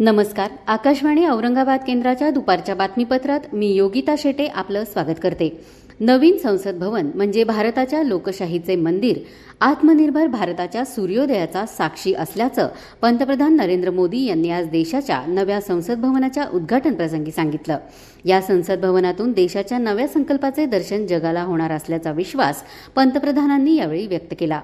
नमस्कार आकाशवाणी औरंगाबाद केंद्राच्या दुपारच्या बातमीपत्रात मी योगिता शेटे आपलं स्वागत करते नवीन संसद भवन म्हणजे भारताच्या लोकशाहीचे मंदिर आत्मनिर्भर भारताच्या सूर्योदयाचा साक्षी असल्याचं पंतप्रधान नरेंद्र मोदी यांनी आज देशाच्या नव्या संसद भवनाच्या उद्घाटनप्रसंगी सांगितलं या संसद भवनातून देशाच्या नव्या संकल्पाचे दर्शन जगाला होणार असल्याचा विश्वास पंतप्रधानांनी यावेळी व्यक्त केला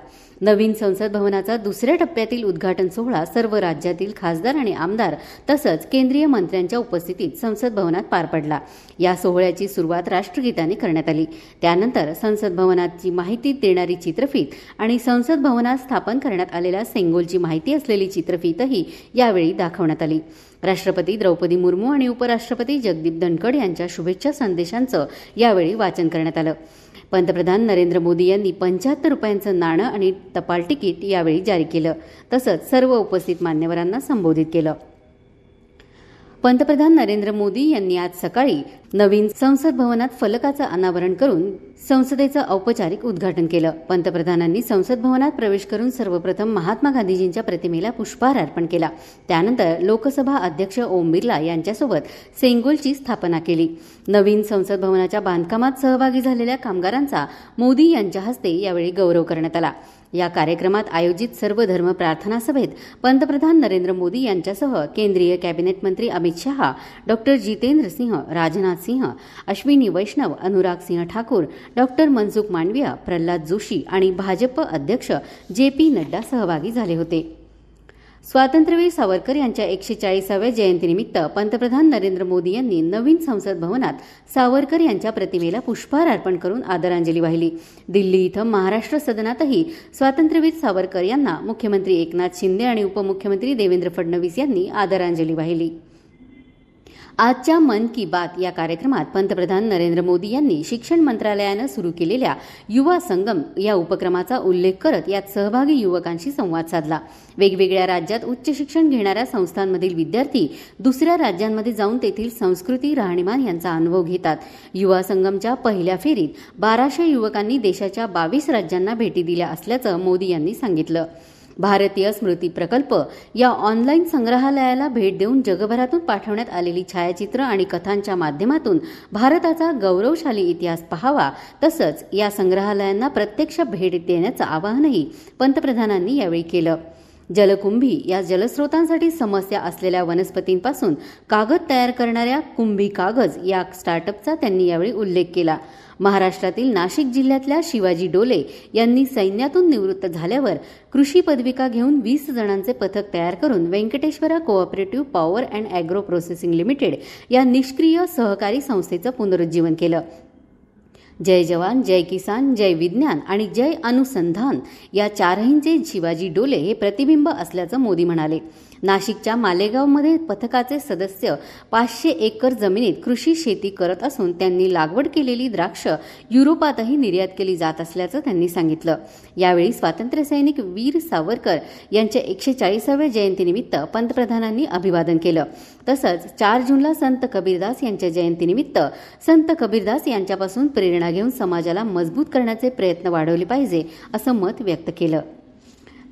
नवीन संसद भवनाचा दुसऱ्या टप्प्यातील उद्घाटन सोहळा सर्व राज्यातील खासदार आणि आमदार तसंच केंद्रीय मंत्र्यांच्या उपस्थितीत संसद भवनात पार पडला या सोहळ्याची सुरुवात राष्ट्रगीताने करण्यात आली त्यानंतर संसद भवनाची माहिती देणारी चित्रफीत आणि संसद भवनात स्थापन करण्यात आलेल्या सेंगोलची माहिती असलेली चित्रफीतही यावेळी दाखवण्यात आली राष्ट्रपती द्रौपदी मुर्मू आणि उपराष्ट्रपती जगदीप धनखड यांच्या शुभेच्छा संदेशांचं यावेळी वाचन करण्यात आलं पंतप्रधान नरेंद्र मोदी यांनी पंच्याहत्तर रुपयांचं नाणं आणि टपाल तिकीट यावेळी जारी केलं तसंच सर्व उपस्थित मान्यवरांना संबोधित केलं पंतप्रधान नरेंद्र मोदी यांनी आज सकाळी नवीन संसद भवनात फलकाचं अनावरण करून संसदेचं औपचारिक उद्घाटन केलं पंतप्रधानांनी संसद भवनात प्रवेश करून सर्वप्रथम महात्मा गांधीजींच्या प्रतिमेला पुष्पहार अर्पण केला त्यानंतर लोकसभा अध्यक्ष ओम बिर्ला यांच्यासोबत सेंगोलची स्थापना केली नवीन संसद भवनाच्या बांधकामात सहभागी झालेल्या कामगारांचा मोदी यांच्या हस्ते यावेळी गौरव करण्यात आला या कार्यक्रमात आयोजित सर्व धर्म प्रार्थना सभेत पंतप्रधान नरेंद्र मोदी यांच्यासह केंद्रीय कॅबिनेट मंत्री अमित शहा डॉक्टर जितेंद्र सिंह राजनाथ सिंह अश्विनी वैष्णव अनुराग सिंह ठाकूर डॉक्टर मनसुख मांडविया प्रल्हाद जोशी आणि भाजप अध्यक्ष जे पी नड्डा सहभागी झाले होते स्वातंत्र्यवीर सावरकर यांच्या एकशे चाळीसाव्या जयंतीनिमित्त पंतप्रधान नरेंद्र मोदी यांनी नवीन संसद भवनात सावरकर यांच्या प्रतिमेला पुष्पहार अर्पण करून आदरांजली वाहिली दिल्ली इथं महाराष्ट्र सदनातही स्वातंत्र्यवीर सावरकर यांना मुख्यमंत्री एकनाथ शिंदे आणि उपमुख्यमंत्री देवेंद्र फडणवीस यांनी आदरांजली वाहिली आजच्या मन की बात या कार्यक्रमात पंतप्रधान नरेंद्र मोदी यांनी शिक्षण मंत्रालयानं सुरू केलेल्या युवा संगम या उपक्रमाचा उल्लेख करत यात सहभागी युवकांशी संवाद साधला वेगवेगळ्या राज्यात उच्च शिक्षण घेणाऱ्या संस्थांमधील विद्यार्थी दुसऱ्या राज्यांमध्ये जाऊन तेथील संस्कृती राहणीमान यांचा अनुभव घेतात युवा संगमच्या पहिल्या फेरीत बाराशे युवकांनी देशाच्या बावीस राज्यांना भेटी दिल्या असल्याचं मोदी यांनी सांगितलं भारतीय स्मृती प्रकल्प या ऑनलाईन संग्रहालयाला भेट देऊन जगभरातून पाठवण्यात आलेली छायाचित्र आणि कथांच्या माध्यमातून भारताचा गौरवशाली इतिहास पहावा, तसंच या संग्रहालयांना प्रत्यक्ष भेट देण्याचं आवाहनही पंतप्रधानांनी यावेळी केलं जलकुंभी या जलस्रोतांसाठी समस्या असलेल्या वनस्पतींपासून कागद तयार करणाऱ्या कुंभी कागज या स्टार्टअपचा त्यांनी यावेळी उल्लेख केला महाराष्ट्रातील नाशिक जिल्ह्यातल्या शिवाजी डोले यांनी सैन्यातून निवृत्त झाल्यावर कृषी पदविका घेऊन वीस जणांचे पथक तयार करून Venkateshwara cooperative power and agro processing limited या निष्क्रिय सहकारी संस्थेचं पुनरुज्जीवन केलं जय जवान जय किसान जय विज्ञान आणि जय अनुसंधान या चारहींचे शिवाजी डोले हे प्रतिबिंब असल्याचं मोदी म्हणाले नाशिकच्या मालेगावमध्ये पथकाचे सदस्य पाचशे एकर जमिनीत कृषी शेती करत असून त्यांनी लागवड केलेली द्राक्ष युरोपातही निर्यात केली जात असल्याचं त्यांनी सांगितलं यावेळी स्वातंत्र्यसैनिक वीर सावरकर यांच्या एकशे चाळीसाव्या जयंतीनिमित्त पंतप्रधानांनी अभिवादन केलं तसंच चार जूनला संत कबीरदास यांच्या जयंतीनिमित्त संत कबीरदास यांच्यापासून प्रेरणा घेऊन समाजाला मजबूत करण्याचे प्रयत्न वाढवले पाहिजे असं मत व्यक्त केलं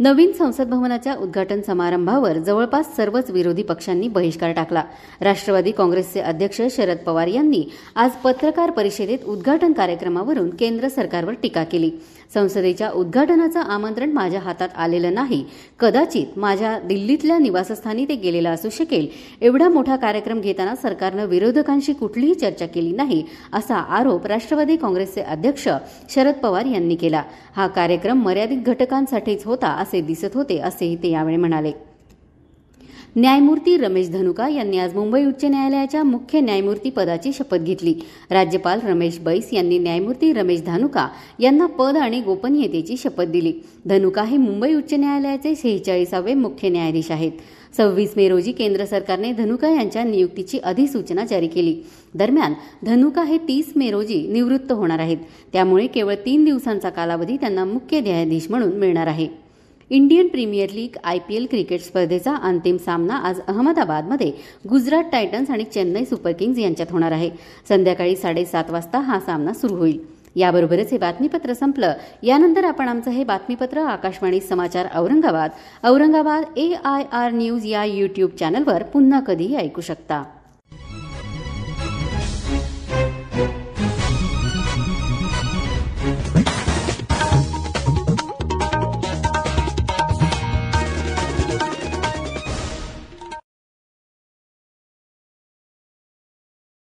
नवीन संसद भवनाच्या उद्घाटन समारंभावर जवळपास सर्वच विरोधी पक्षांनी बहिष्कार टाकला राष्ट्रवादी काँग्रेसचे अध्यक्ष शरद पवार यांनी आज पत्रकार परिषदेत उद्घाटन कार्यक्रमावरून केंद्र सरकारवर टीका केली संसदेच्या उद्घाटनाचं आमंत्रण माझ्या हातात आलेलं नाही कदाचित माझ्या दिल्लीतल्या निवासस्थानी ते गेलेलं असू शकेल एवढा मोठा कार्यक्रम घेताना सरकारनं विरोधकांशी कुठलीही चर्चा केली नाही असा आरोप राष्ट्रवादी काँग्रेसचे अध्यक्ष शरद पवार यांनी केला हा कार्यक्रम मर्यादित घटकांसाठीच होता असे दिसत होते असेही ते यावेळी म्हणाले न्यायमूर्ती रमेश धनुका यांनी आज मुंबई उच्च न्यायालयाच्या मुख्य न्यायमूर्ती पदाची शपथ घेतली राज्यपाल रमेश बैस यांनी न्यायमूर्ती रमेश धानुका यांना पद आणि गोपनीयतेची शपथ दिली धनुका हे मुंबई उच्च न्यायालयाचे सेहेचाळीसावे मुख्य न्यायाधीश आहेत सव्वीस मे रोजी केंद्र सरकारने धनुका यांच्या नियुक्तीची अधिसूचना जारी केली दरम्यान धनुका हे तीस मे रोजी निवृत्त होणार आहेत त्यामुळे केवळ तीन दिवसांचा कालावधी त्यांना मुख्य न्यायाधीश म्हणून मिळणार आहे Indian premier league I P L cricket स्पर्धेचा अंतिम सामना आज अहमदाबादमध्ये गुजरात टायटन्स आणि चेन्नई सुपर किंग्ज यांच्यात होणार आहे संध्याकाळी साडेसात वाजता हा सामना सुरू होईल याबरोबरच हे बातमीपत्र संपलं यानंतर आपण आमचं हे बातमीपत्र Akashvani Samachar Aurangabad Aurangabad A I R news या यूट्यूब चॅनलवर पुन्हा कधीही ऐकू शकता